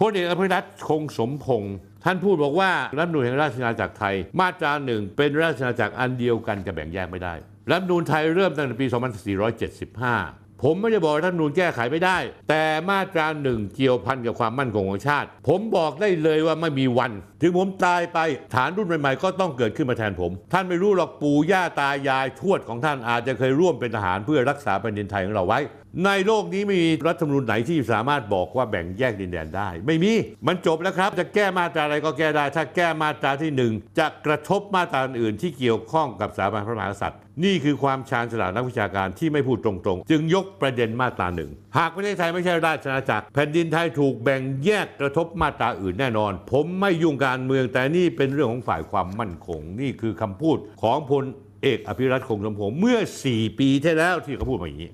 พลเอกอภิรัตคงสมพงศ์ท่านพูดบอกว่ารัฐมนูลแห่งราชอาณาจักรไทย มาตราหนึ่งเป็นราชอาณาจักรอันเดียวกันจะแบ่งแยกไม่ได้ รัฐมนูลไทยเริ่มตั้งแต่ปี 2475ผมไม่ได้บอกท่านนูนแก้ไขไม่ได้ แต่มาตราหนึ่งเกี่ยวพันกับความมั่นคงของชาติ ผมบอกได้เลยว่าไม่มีวัน ถึงผมตายไปฐานรุ่นใหม่ ๆ ก็ต้องเกิดขึ้นมาแทนผม ท่านไม่รู้หรอกปู่ย่าตายายทวดของท่านอาจจะเคยร่วมเป็นทหารเพื่อรักษาแผ่นดินไทยของเราไว้ ในโลกนี้ไม่มีรัฐธรรมนูญไหนที่สามารถบอกว่าแบ่งแยกดินแดนได้ ไม่มีมันจบแล้วครับ จะแก้มาตราอะไรก็แก้ได้ถ้าแก้มาตราที่หนึ่งจะกระทบมาตราอื่นที่เกี่ยวข้องกับสถาบันพระมหากษัตริย์นี่คือความชาญฉลาดนักวิชาการที่ไม่พูดตรงๆ จึงยกประเด็นมาตราหนึ่ง หากประเทศไทยไม่ใช่ราชอาณาจักรแผ่นดินไทยถูกแบ่งแยกกระทบมาตราอื่นแน่นอน ผมไม่ยุ่งการเมืองแต่นี่เป็นเรื่องของฝ่ายความมั่นคงนี่คือคำพูดของพลเอกอภิรัตคงสมพงศ์เมื่อ 4 ปีที่แล้วที่เขาพูดมาอย่างนี้